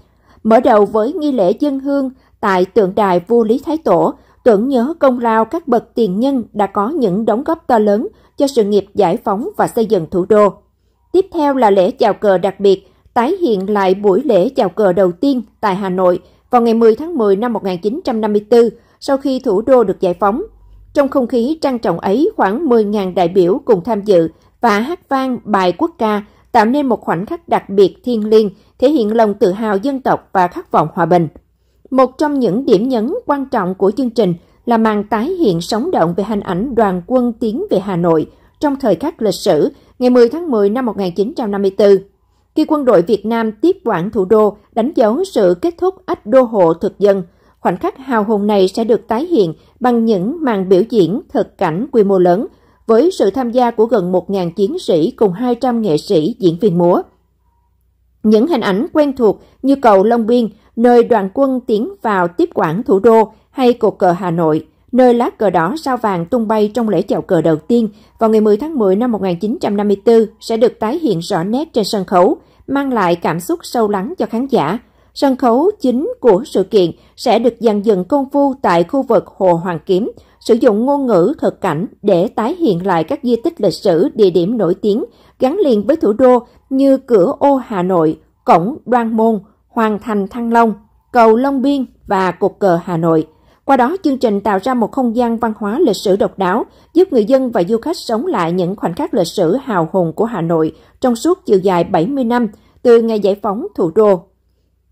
mở đầu với nghi lễ dân hương tại tượng đài vua Lý Thái Tổ, tưởng nhớ công lao các bậc tiền nhân đã có những đóng góp to lớn cho sự nghiệp giải phóng và xây dựng thủ đô. Tiếp theo là lễ chào cờ đặc biệt, tái hiện lại buổi lễ chào cờ đầu tiên tại Hà Nội – vào ngày 10 tháng 10 năm 1954 sau khi thủ đô được giải phóng. Trong không khí trang trọng ấy, khoảng 10.000 đại biểu cùng tham dự và hát vang bài quốc ca tạo nên một khoảnh khắc đặc biệt thiêng liêng, thể hiện lòng tự hào dân tộc và khát vọng hòa bình. Một trong những điểm nhấn quan trọng của chương trình là màn tái hiện sống động về hình ảnh đoàn quân tiến về Hà Nội trong thời khắc lịch sử ngày 10 tháng 10 năm 1954 khi quân đội Việt Nam tiếp quản thủ đô, đánh dấu sự kết thúc ách đô hộ thực dân. Khoảnh khắc hào hùng này sẽ được tái hiện bằng những màn biểu diễn thực cảnh quy mô lớn, với sự tham gia của gần 1.000 chiến sĩ cùng 200 nghệ sĩ diễn viên múa. Những hình ảnh quen thuộc như cầu Long Biên, nơi đoàn quân tiến vào tiếp quản thủ đô, hay cột cờ Hà Nội, nơi lá cờ đỏ sao vàng tung bay trong lễ chào cờ đầu tiên vào ngày 10 tháng 10 năm 1954 sẽ được tái hiện rõ nét trên sân khấu, mang lại cảm xúc sâu lắng cho khán giả. Sân khấu chính của sự kiện sẽ được dàn dựng công phu tại khu vực Hồ Hoàng Kiếm, sử dụng ngôn ngữ thực cảnh để tái hiện lại các di tích lịch sử, địa điểm nổi tiếng gắn liền với thủ đô như cửa ô Hà Nội, cổng Đoan Môn, Hoàng Thành Thăng Long, cầu Long Biên và cột cờ Hà Nội. Qua đó, chương trình tạo ra một không gian văn hóa lịch sử độc đáo, giúp người dân và du khách sống lại những khoảnh khắc lịch sử hào hùng của Hà Nội trong suốt chiều dài 70 năm từ ngày giải phóng thủ đô.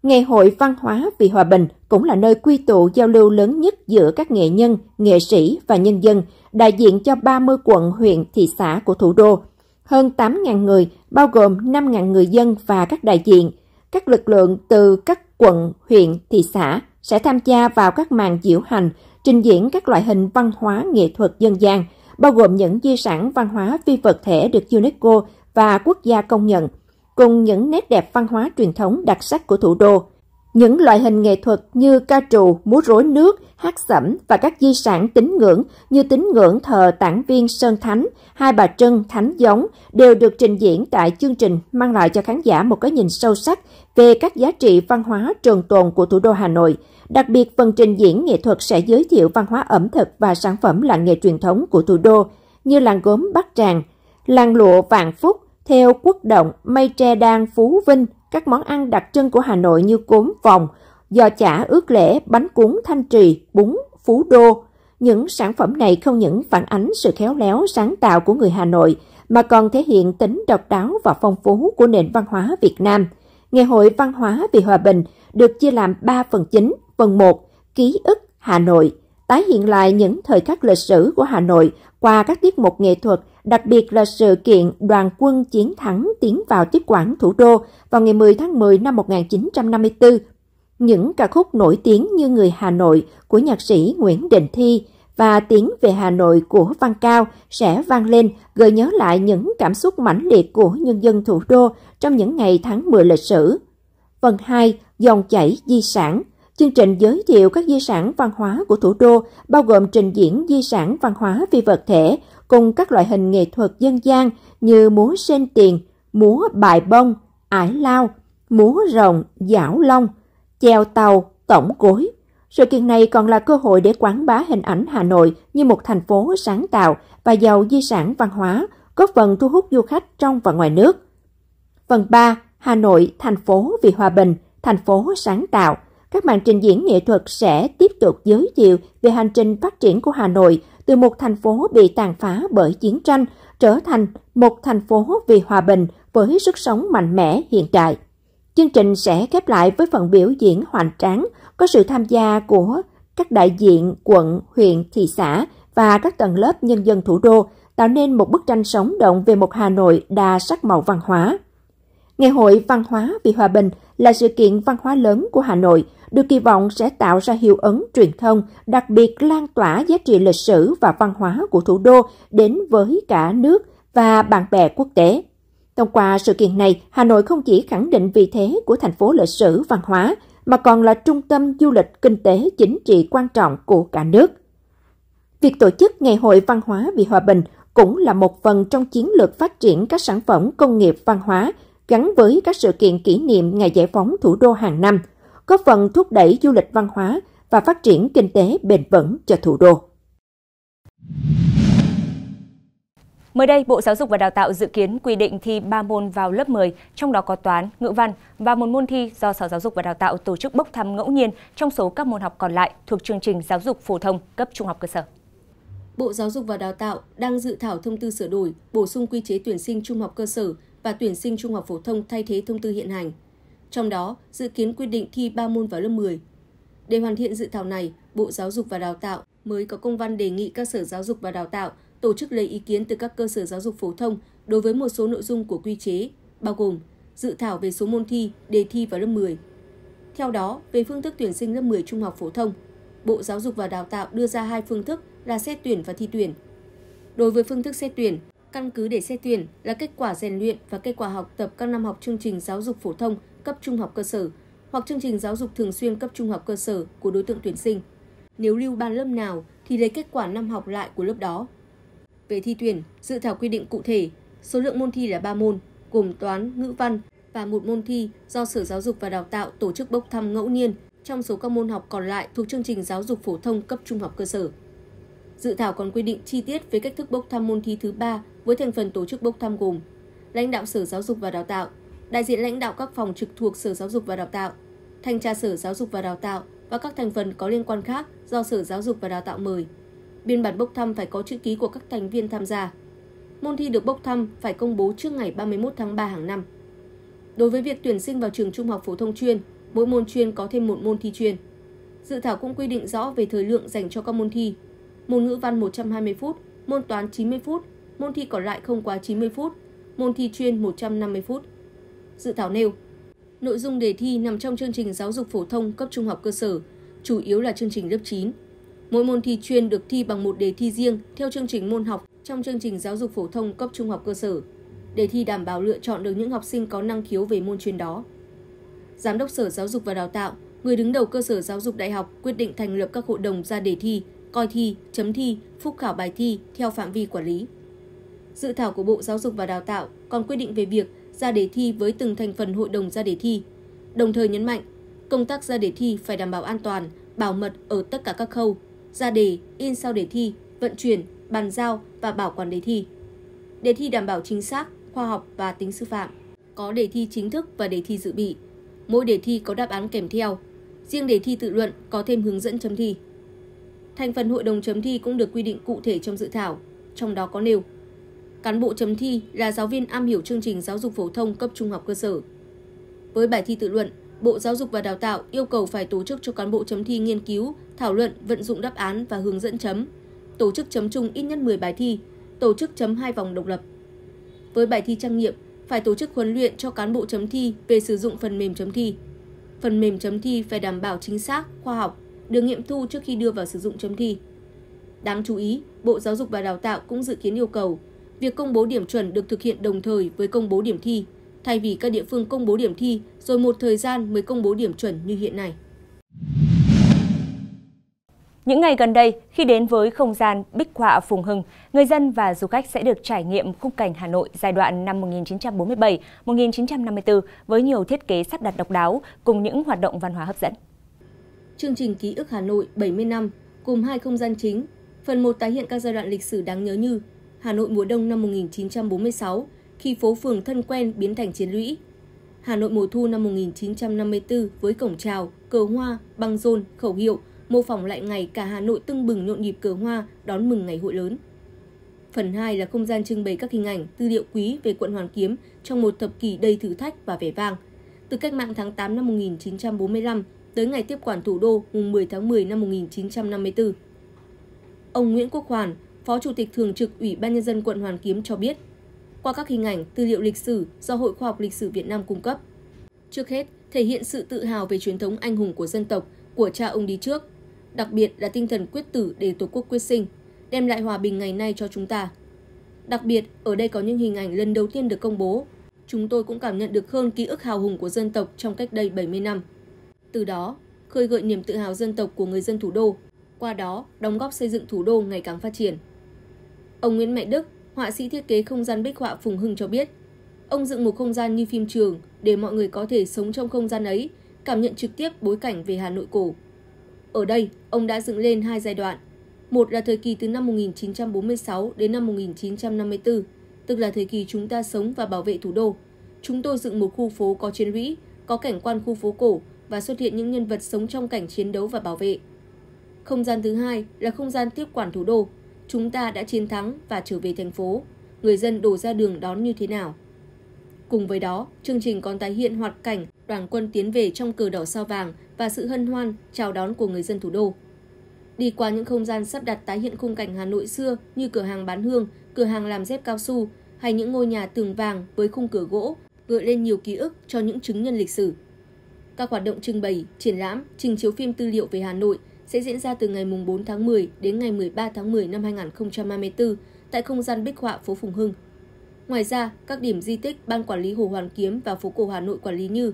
Ngày hội văn hóa vì hòa bình cũng là nơi quy tụ giao lưu lớn nhất giữa các nghệ nhân, nghệ sĩ và nhân dân, đại diện cho 30 quận, huyện, thị xã của thủ đô. Hơn 8.000 người, bao gồm 5.000 người dân và các đại diện, các lực lượng từ các quận, huyện, thị xã, sẽ tham gia vào các màn diễu hành, trình diễn các loại hình văn hóa nghệ thuật dân gian, bao gồm những di sản văn hóa phi vật thể được UNESCO và quốc gia công nhận, cùng những nét đẹp văn hóa truyền thống đặc sắc của thủ đô. Những loại hình nghệ thuật như ca trù, múa rối nước, hát sẩm và các di sản tín ngưỡng như tín ngưỡng thờ tản viên Sơn Thánh, Hai Bà Trưng, Thánh Giống đều được trình diễn tại chương trình mang lại cho khán giả một cái nhìn sâu sắc về các giá trị văn hóa trường tồn của thủ đô Hà Nội – Đặc biệt, phần trình diễn nghệ thuật sẽ giới thiệu văn hóa ẩm thực và sản phẩm làng nghề truyền thống của thủ đô như làng gốm Bắc Tràng, làng lụa Vạn Phúc, theo quốc động, mây tre đan Phú Vinh, các món ăn đặc trưng của Hà Nội như cốm vòng, giò chả ướt lễ, bánh cuốn thanh trì, bún, phú đô. Những sản phẩm này không những phản ánh sự khéo léo sáng tạo của người Hà Nội, mà còn thể hiện tính độc đáo và phong phú của nền văn hóa Việt Nam – Ngày hội văn hóa vì hòa bình được chia làm 3 phần chính, phần 1, ký ức Hà Nội, tái hiện lại những thời khắc lịch sử của Hà Nội qua các tiết mục nghệ thuật, đặc biệt là sự kiện đoàn quân chiến thắng tiến vào tiếp quản thủ đô vào ngày 10 tháng 10 năm 1954. Những ca khúc nổi tiếng như Người Hà Nội của nhạc sĩ Nguyễn Đình Thi, và tiếng về Hà Nội của Văn Cao sẽ vang lên gợi nhớ lại những cảm xúc mãnh liệt của nhân dân thủ đô trong những ngày tháng 10 lịch sử. Phần 2. Dòng chảy di sản Chương trình giới thiệu các di sản văn hóa của thủ đô, bao gồm trình diễn di sản văn hóa phi vật thể cùng các loại hình nghệ thuật dân gian như múa sen tiền, múa bài bông, ải lao, múa rồng, dảo long, chèo tàu, tổng cối. Sự kiện này còn là cơ hội để quảng bá hình ảnh Hà Nội như một thành phố sáng tạo và giàu di sản văn hóa, góp phần thu hút du khách trong và ngoài nước. Phần 3. Hà Nội, thành phố vì hòa bình, thành phố sáng tạo. Các màn trình diễn nghệ thuật sẽ tiếp tục giới thiệu về hành trình phát triển của Hà Nội từ một thành phố bị tàn phá bởi chiến tranh trở thành một thành phố vì hòa bình với sức sống mạnh mẽ hiện đại. Chương trình sẽ khép lại với phần biểu diễn hoành tráng có sự tham gia của các đại diện quận, huyện, thị xã và các tầng lớp nhân dân thủ đô, tạo nên một bức tranh sống động về một Hà Nội đa sắc màu văn hóa. Ngày hội Văn hóa vì Hòa bình là sự kiện văn hóa lớn của Hà Nội, được kỳ vọng sẽ tạo ra hiệu ứng truyền thông, đặc biệt lan tỏa giá trị lịch sử và văn hóa của thủ đô đến với cả nước và bạn bè quốc tế. Thông qua sự kiện này, Hà Nội không chỉ khẳng định vị thế của thành phố lịch sử văn hóa, mà còn là trung tâm du lịch kinh tế chính trị quan trọng của cả nước. Việc tổ chức Ngày hội Văn hóa vì Hòa bình cũng là một phần trong chiến lược phát triển các sản phẩm công nghiệp văn hóa gắn với các sự kiện kỷ niệm Ngày Giải phóng thủ đô hàng năm, góp phần thúc đẩy du lịch văn hóa và phát triển kinh tế bền vững cho thủ đô. Mới đây, Bộ Giáo dục và Đào tạo dự kiến quy định thi 3 môn vào lớp 10, trong đó có toán, ngữ văn và một môn thi do Sở Giáo dục và Đào tạo tổ chức bốc thăm ngẫu nhiên trong số các môn học còn lại thuộc chương trình giáo dục phổ thông cấp trung học cơ sở. Bộ Giáo dục và Đào tạo đang dự thảo thông tư sửa đổi, bổ sung quy chế tuyển sinh trung học cơ sở và tuyển sinh trung học phổ thông thay thế thông tư hiện hành. Trong đó, dự kiến quy định thi 3 môn vào lớp 10. Để hoàn thiện dự thảo này, Bộ Giáo dục và Đào tạo mới có công văn đề nghị các sở giáo dục và đào tạo tổ chức lấy ý kiến từ các cơ sở giáo dục phổ thông đối với một số nội dung của quy chế, bao gồm dự thảo về số môn thi, đề thi vào lớp 10. Theo đó, về phương thức tuyển sinh lớp 10 trung học phổ thông, Bộ Giáo dục và Đào tạo đưa ra hai phương thức là xét tuyển và thi tuyển. Đối với phương thức xét tuyển, căn cứ để xét tuyển là kết quả rèn luyện và kết quả học tập các năm học chương trình giáo dục phổ thông cấp trung học cơ sở hoặc chương trình giáo dục thường xuyên cấp trung học cơ sở của đối tượng tuyển sinh. Nếu lưu ban lớp nào thì lấy kết quả năm học lại của lớp đó về thi tuyển, dự thảo quy định cụ thể, số lượng môn thi là 3 môn, gồm toán, ngữ văn và một môn thi do Sở Giáo dục và Đào tạo tổ chức bốc thăm ngẫu nhiên trong số các môn học còn lại thuộc chương trình giáo dục phổ thông cấp trung học cơ sở. Dự thảo còn quy định chi tiết về cách thức bốc thăm môn thi thứ ba với thành phần tổ chức bốc thăm gồm lãnh đạo Sở Giáo dục và Đào tạo, đại diện lãnh đạo các phòng trực thuộc Sở Giáo dục và Đào tạo, thanh tra Sở Giáo dục và Đào tạo và các thành phần có liên quan khác do Sở Giáo dục và Đào tạo mời. Biên bản bốc thăm phải có chữ ký của các thành viên tham gia. Môn thi được bốc thăm phải công bố trước ngày 31 tháng 3 hàng năm. Đối với việc tuyển sinh vào trường trung học phổ thông chuyên, mỗi môn chuyên có thêm một môn thi chuyên. Dự thảo cũng quy định rõ về thời lượng dành cho các môn thi. Môn ngữ văn 120 phút, môn toán 90 phút, môn thi còn lại không quá 90 phút, môn thi chuyên 150 phút. Dự thảo nêu, nội dung đề thi nằm trong chương trình giáo dục phổ thông cấp trung học cơ sở, chủ yếu là chương trình lớp 9. Mỗi môn thi chuyên được thi bằng một đề thi riêng theo chương trình môn học trong chương trình giáo dục phổ thông cấp trung học cơ sở. Đề thi đảm bảo lựa chọn được những học sinh có năng khiếu về môn chuyên đó. Giám đốc Sở Giáo dục và Đào tạo, người đứng đầu cơ sở giáo dục đại học quyết định thành lập các hội đồng ra đề thi, coi thi, chấm thi, phúc khảo bài thi theo phạm vi quản lý. Dự thảo của Bộ Giáo dục và Đào tạo còn quy định về việc ra đề thi với từng thành phần hội đồng ra đề thi. Đồng thời nhấn mạnh, công tác ra đề thi phải đảm bảo an toàn, bảo mật ở tất cả các khâu, ra đề, in sau đề thi, vận chuyển, bàn giao và bảo quản đề thi. Đề thi đảm bảo chính xác, khoa học và tính sư phạm. Có đề thi chính thức và đề thi dự bị. Mỗi đề thi có đáp án kèm theo. Riêng đề thi tự luận có thêm hướng dẫn chấm thi. Thành phần hội đồng chấm thi cũng được quy định cụ thể trong dự thảo, trong đó có nêu Cán bộ chấm thi là giáo viên am hiểu chương trình giáo dục phổ thông cấp trung học cơ sở. Với bài thi tự luận, Bộ Giáo dục và Đào tạo yêu cầu phải tổ chức cho cán bộ chấm thi nghiên cứu, thảo luận, vận dụng đáp án và hướng dẫn chấm, tổ chức chấm chung ít nhất 10 bài thi, tổ chức chấm hai vòng độc lập. Với bài thi trắc nghiệm, phải tổ chức huấn luyện cho cán bộ chấm thi về sử dụng phần mềm chấm thi. Phần mềm chấm thi phải đảm bảo chính xác, khoa học, được nghiệm thu trước khi đưa vào sử dụng chấm thi. Đáng chú ý, Bộ Giáo dục và Đào tạo cũng dự kiến yêu cầu việc công bố điểm chuẩn được thực hiện đồng thời với công bố điểm thi thay vì các địa phương công bố điểm thi rồi một thời gian mới công bố điểm chuẩn như hiện nay. Những ngày gần đây, khi đến với không gian Bích Họa Phùng Hưng, người dân và du khách sẽ được trải nghiệm khung cảnh Hà Nội giai đoạn năm 1947-1954 với nhiều thiết kế sắp đặt độc đáo cùng những hoạt động văn hóa hấp dẫn. Chương trình Ký ức Hà Nội 70 năm cùng hai không gian chính. Phần 1 tái hiện các giai đoạn lịch sử đáng nhớ như Hà Nội mùa đông năm 1946 khi phố phường thân quen biến thành chiến lũy. Hà Nội mùa thu năm 1954 với cổng trào, cờ hoa, băng rôn, khẩu hiệu, mô phỏng lại ngày cả Hà Nội tưng bừng nhộn nhịp cờ hoa đón mừng ngày hội lớn. Phần 2 là không gian trưng bày các hình ảnh, tư liệu quý về quận Hoàn Kiếm trong một thập kỷ đầy thử thách và vẻ vang. Từ cách mạng tháng 8 năm 1945 tới ngày tiếp quản thủ đô mùng 10 tháng 10 năm 1954. Ông Nguyễn Quốc Hoàn, Phó Chủ tịch Thường trực Ủy ban Nhân dân quận Hoàn Kiếm cho biết, qua các hình ảnh, tư liệu lịch sử do Hội Khoa học Lịch sử Việt Nam cung cấp. Trước hết, thể hiện sự tự hào về truyền thống anh hùng của dân tộc, của cha ông đi trước, đặc biệt là tinh thần quyết tử để Tổ quốc quyết sinh, đem lại hòa bình ngày nay cho chúng ta. Đặc biệt, ở đây có những hình ảnh lần đầu tiên được công bố. Chúng tôi cũng cảm nhận được hơn ký ức hào hùng của dân tộc trong cách đây 70 năm. Từ đó, khơi gợi niềm tự hào dân tộc của người dân thủ đô, qua đó đóng góp xây dựng thủ đô ngày càng phát triển. Ông Nguyễn Mạnh Đức, họa sĩ thiết kế không gian bích họa Phùng Hưng cho biết, ông dựng một không gian như phim trường để mọi người có thể sống trong không gian ấy, cảm nhận trực tiếp bối cảnh về Hà Nội cổ. Ở đây, ông đã dựng lên hai giai đoạn. Một là thời kỳ từ năm 1946 đến năm 1954, tức là thời kỳ chúng ta sống và bảo vệ thủ đô. Chúng tôi dựng một khu phố có chiến lũy, có cảnh quan khu phố cổ và xuất hiện những nhân vật sống trong cảnh chiến đấu và bảo vệ. Không gian thứ hai là không gian tiếp quản thủ đô, chúng ta đã chiến thắng và trở về thành phố, người dân đổ ra đường đón như thế nào. Cùng với đó, chương trình còn tái hiện hoạt cảnh đoàn quân tiến về trong cờ đỏ sao vàng và sự hân hoan chào đón của người dân thủ đô. Đi qua những không gian sắp đặt tái hiện khung cảnh Hà Nội xưa như cửa hàng bán hương, cửa hàng làm dép cao su hay những ngôi nhà tường vàng với khung cửa gỗ gợi lên nhiều ký ức cho những chứng nhân lịch sử. Các hoạt động trưng bày, triển lãm, trình chiếu phim tư liệu về Hà Nội – sẽ diễn ra từ ngày 4 tháng 10 đến ngày 13 tháng 10 năm 2024 tại không gian Bích Họa phố Phùng Hưng. Ngoài ra, các điểm di tích Ban Quản lý Hồ Hoàn Kiếm và phố cổ Hà Nội quản lý như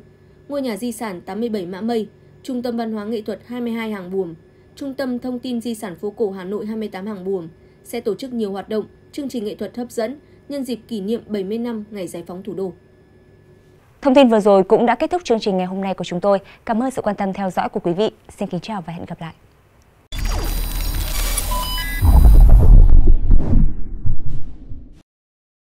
Ngôi nhà di sản 87 Mã Mây, Trung tâm Văn hóa Nghệ thuật 22 Hàng Buồm, Trung tâm Thông tin Di sản phố cổ Hà Nội 28 Hàng Buồm sẽ tổ chức nhiều hoạt động, chương trình nghệ thuật hấp dẫn nhân dịp kỷ niệm 70 năm ngày giải phóng thủ đô. Thông tin vừa rồi cũng đã kết thúc chương trình ngày hôm nay của chúng tôi. Cảm ơn sự quan tâm theo dõi của quý vị. Xin kính chào và hẹn gặp lại.